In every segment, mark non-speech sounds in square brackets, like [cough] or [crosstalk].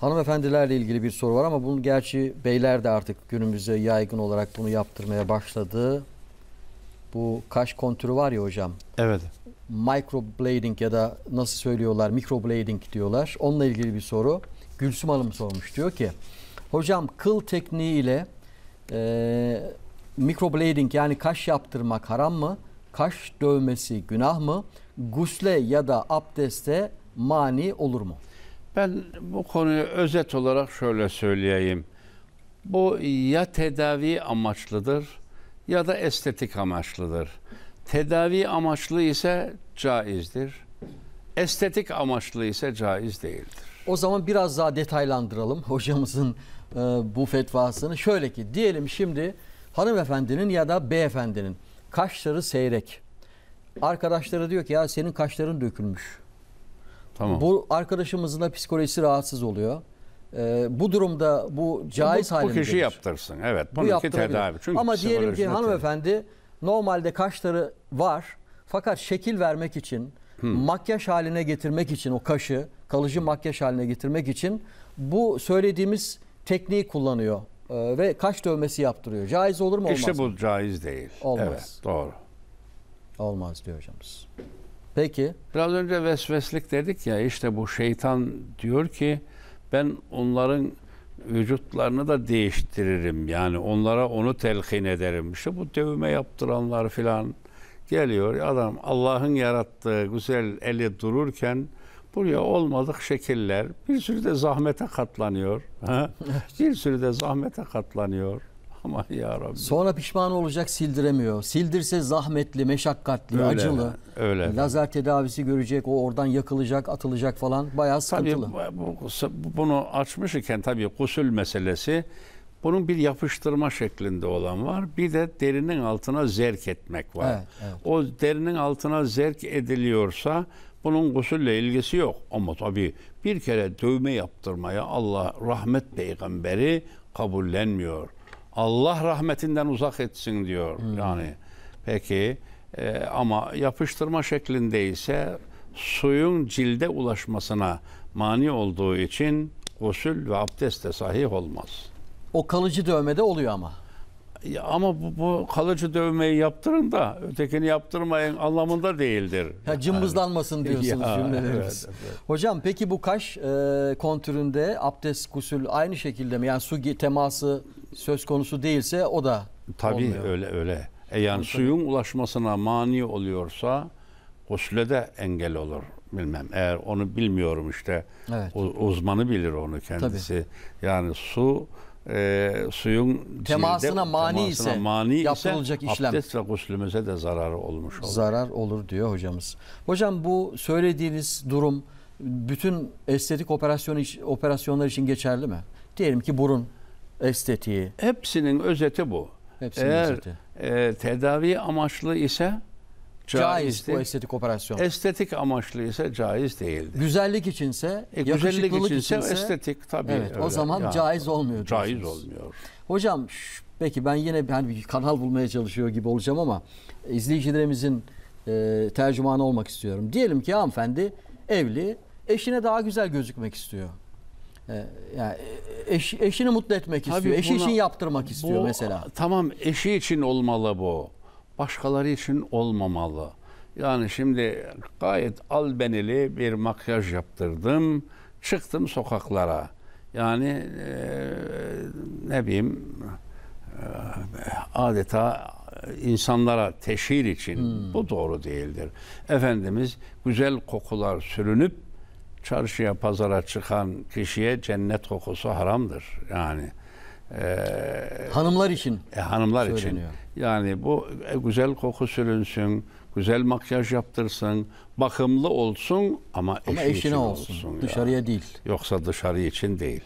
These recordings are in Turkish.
Hanımefendilerle ilgili bir soru var ama bunu gerçi beyler de artık günümüzde yaygın olarak bunu yaptırmaya başladı. Bu kaş kontürü var ya hocam. Evet. Microblading ya da nasıl söylüyorlar microblading diyorlar. Onunla ilgili bir soru. Gülsüm Hanım sormuş diyor ki hocam kıl tekniği ile e, microblading yani kaş yaptırmak haram mı? Kaş dövmesi günah mı? Gusle ya da abdeste mani olur mu? Ben bu konuyu özet olarak şöyle söyleyeyim. Bu ya tedavi amaçlıdır ya da estetik amaçlıdır. Tedavi amaçlı ise caizdir. Estetik amaçlı ise caiz değildir. O zaman biraz daha detaylandıralım [laughs] hocamızın e, bu fetvasını. Şöyle ki diyelim şimdi hanımefendinin ya da beyefendinin kaşları seyrek. Arkadaşları diyor ki ya senin kaşların dökülmüş. Tamam. Bu arkadaşımızın da psikolojisi rahatsız oluyor. Ee, bu durumda bu caiz bu, Bu kişi gelir. yaptırsın. Evet. Bu bununki tedavi. Çünkü Ama diyelim ki hanımefendi normalde kaşları var fakat şekil vermek için Hmm. makyaj haline getirmek için o kaşı kalıcı makyaj haline getirmek için bu söylediğimiz tekniği kullanıyor ee, ve kaş dövmesi yaptırıyor. Caiz olur mu olmaz İşte bu mı? caiz değil. Olmaz. Evet, doğru. Olmaz diyor hocamız. Peki. Biraz önce vesveslik dedik ya işte bu şeytan diyor ki ben onların vücutlarını da değiştiririm. Yani onlara onu telkin ederim. İşte bu dövme yaptıranlar filan geliyor. Adam Allah'ın yarattığı güzel eli dururken buraya olmadık şekiller. Bir sürü de zahmete katlanıyor. [laughs] bir sürü de zahmete katlanıyor. Ama ya Rabbi. Sonra pişman olacak sildiremiyor. Sildirse zahmetli, meşakkatli, öyle acılı. Öyle. Lazer tedavisi görecek, o oradan yakılacak, atılacak falan. Bayağı sıkıntılı. Tabii bu, bunu açmış iken tabii gusül meselesi bunun bir yapıştırma şeklinde olan var. Bir de derinin altına zerk etmek var. Evet, evet. O derinin altına zerk ediliyorsa bunun gusülle ilgisi yok. Ama tabii bir kere dövme yaptırmaya Allah rahmet peygamberi kabullenmiyor. Allah rahmetinden uzak etsin diyor. Hmm. Yani peki e, ama yapıştırma şeklindeyse suyun cilde ulaşmasına mani olduğu için gusül ve abdest de sahih olmaz. O kalıcı dövmede oluyor ama. Ya ama bu, bu kalıcı dövmeyi yaptırın da ötekini yaptırmayın anlamında değildir. [laughs] Ya cımbızlanmasın diyorsunuz ya, Evet, evet. Hocam peki bu kaş e, kontüründe abdest, gusül aynı şekilde mi? Yani su teması söz konusu değilse o da Tabii olmuyor. öyle öyle. E yani Anladım. suyun ulaşmasına mani oluyorsa gusle de engel olur bilmem. Eğer onu bilmiyorum işte evet. o, uzmanı bilir onu kendisi. Tabii. Yani su e, suyun temasına cilde, mani temasına ise mani yapılacak ise, işlem. Abdest ve guslümüze de zararı olmuş olur. Zarar olur diyor hocamız. Hocam bu söylediğiniz durum bütün estetik operasyon operasyonlar için geçerli mi? Diyelim ki burun estetiği. Hepsinin özeti bu. Hepsinin Eğer özeti. E, tedavi amaçlı ise caiz, bu estetik operasyon. Estetik amaçlı ise caiz değildir. Güzellik içinse, e, güzellik içinse, içinse estetik tabii. Evet, öyle. o zaman yani, caiz olmuyor. Caiz diyorsunuz. olmuyor. Hocam peki ben yine yani bir kanal bulmaya çalışıyor gibi olacağım ama e, izleyicilerimizin e, tercümanı olmak istiyorum. Diyelim ki hanımefendi evli, eşine daha güzel gözükmek istiyor. Ee, yani e, eş, eşini mutlu etmek Tabii istiyor. Eşi buna, için yaptırmak istiyor bu, mesela. Tamam eşi için olmalı bu. Başkaları için olmamalı. Yani şimdi gayet albenili bir makyaj yaptırdım. Çıktım sokaklara. Yani e, ne bileyim e, adeta insanlara teşhir için hmm. bu doğru değildir. Efendimiz güzel kokular sürünüp çarşıya pazara çıkan kişiye cennet kokusu haramdır. Yani e, hanımlar için. E, hanımlar söyleniyor. için. Yani bu e, güzel koku sürünsün, güzel makyaj yaptırsın, bakımlı olsun ama, ama eşi eşine olsun. olsun dışarıya ya. değil. Yoksa dışarı için değil.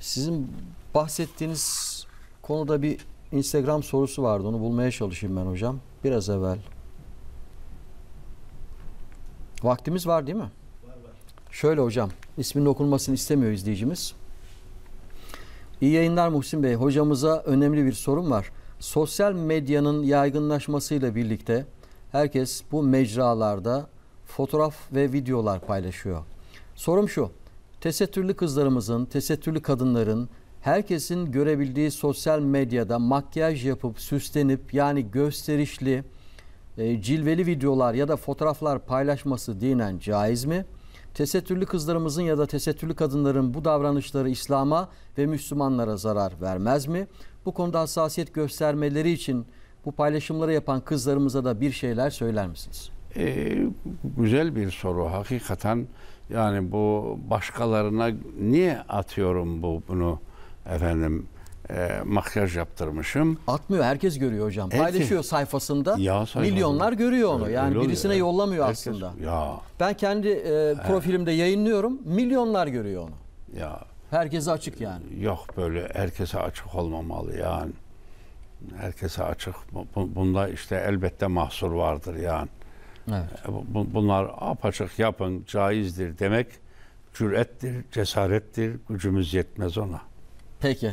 Sizin bahsettiğiniz konuda bir Instagram sorusu vardı. Onu bulmaya çalışayım ben hocam. Biraz evvel. Vaktimiz var değil mi? Şöyle hocam, isminin okunmasını istemiyor izleyicimiz. İyi yayınlar Muhsin Bey. Hocamıza önemli bir sorun var. Sosyal medyanın yaygınlaşmasıyla birlikte herkes bu mecralarda fotoğraf ve videolar paylaşıyor. Sorum şu. Tesettürlü kızlarımızın, tesettürlü kadınların herkesin görebildiği sosyal medyada makyaj yapıp süslenip yani gösterişli, e, cilveli videolar ya da fotoğraflar paylaşması dinen caiz mi? Tesettürlü kızlarımızın ya da tesettürlü kadınların bu davranışları İslam'a ve Müslümanlara zarar vermez mi? Bu konuda hassasiyet göstermeleri için bu paylaşımları yapan kızlarımıza da bir şeyler söyler misiniz? Ee, güzel bir soru hakikaten. Yani bu başkalarına niye atıyorum bu bunu efendim e, makyaj yaptırmışım. Atmıyor herkes görüyor hocam. Herkes. Paylaşıyor sayfasında. Ya, Milyonlar görüyor onu. yani öyle birisine oluyor. yollamıyor herkes, aslında. Ya. Ben kendi e, profilimde yayınlıyorum. Milyonlar görüyor onu. Ya. Herkese açık yani. Yok böyle herkese açık olmamalı yani. Herkese açık. Bunda işte elbette mahsur vardır yani. Evet. E, bunlar apaçık yapın, caizdir demek cürettir, cesarettir, gücümüz yetmez ona. Peki.